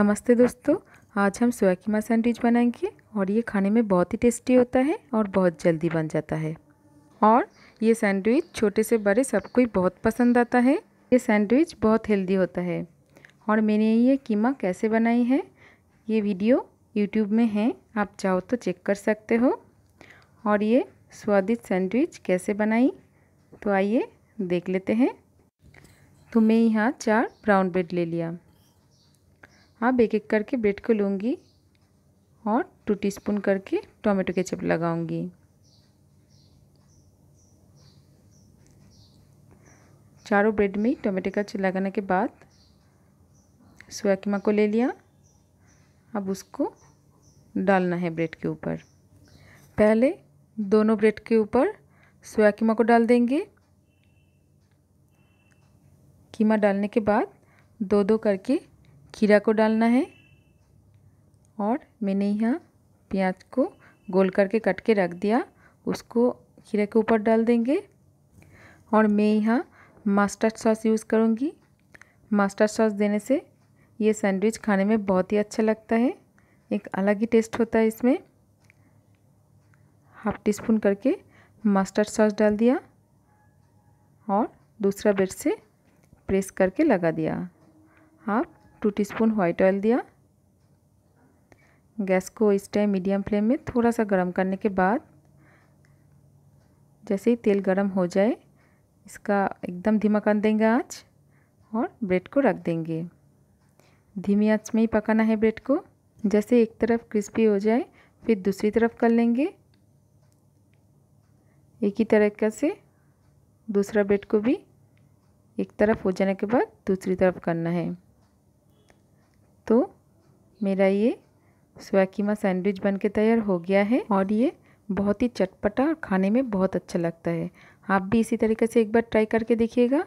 नमस्ते दोस्तों आज हम सोया कीमा सैंडविच बनाएंगे और ये खाने में बहुत ही टेस्टी होता है और बहुत जल्दी बन जाता है और ये सैंडविच छोटे से बड़े सबको ही बहुत पसंद आता है ये सैंडविच बहुत हेल्दी होता है और मैंने ये कीमा कैसे बनाई है ये वीडियो यूट्यूब में है आप चाहो तो चेक कर सकते हो और ये स्वादिष्ट सैंडविच कैसे बनाई तो आइए देख लेते हैं तो मैं यहाँ चार ब्राउन ब्रेड ले लिया अब हाँ, एक एक करके ब्रेड को लूँगी और टू टीस्पून करके टोमेटो केचप लगाऊंगी चारों ब्रेड में टोमेटो का लगाने के बाद सोया कीमा को ले लिया अब उसको डालना है ब्रेड के ऊपर पहले दोनों ब्रेड के ऊपर सोया कीमा को डाल देंगे कीमा डालने के बाद दो दो करके खीरा को डालना है और मैंने यहाँ प्याज को गोल करके कट के रख दिया उसको खीरा के ऊपर डाल देंगे और मैं यहाँ मास्टर्ड सॉस यूज़ करूँगी मास्टर्ड सॉस देने से ये सैंडविच खाने में बहुत ही अच्छा लगता है एक अलग ही टेस्ट होता है इसमें हाफ टी स्पून करके मास्टर्ड सॉस डाल दिया और दूसरा ब्रेड से प्रेस करके लगा दिया आप टू टीस्पून व्हाइट ऑयल दिया गैस को इस टाइम मीडियम फ्लेम में थोड़ा सा गर्म करने के बाद जैसे ही तेल गर्म हो जाए इसका एकदम धीमा कर देंगे आँच और ब्रेड को रख देंगे धीमी आँच में ही पकाना है ब्रेड को जैसे एक तरफ क्रिस्पी हो जाए फिर दूसरी तरफ कर लेंगे एक ही तरीके से दूसरा ब्रेड को भी एक तरफ हो जाने के बाद दूसरी तरफ करना है तो मेरा ये स्वाकीमा सैंडविच बन के तैयार हो गया है और ये बहुत ही चटपटा और खाने में बहुत अच्छा लगता है आप भी इसी तरीके से एक बार ट्राई करके देखिएगा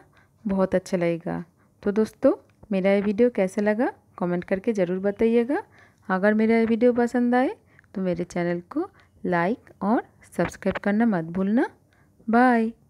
बहुत अच्छा लगेगा तो दोस्तों मेरा ये वीडियो कैसा लगा कमेंट करके ज़रूर बताइएगा अगर मेरा ये वीडियो पसंद आए तो मेरे चैनल को लाइक और सब्सक्राइब करना मत भूलना बाय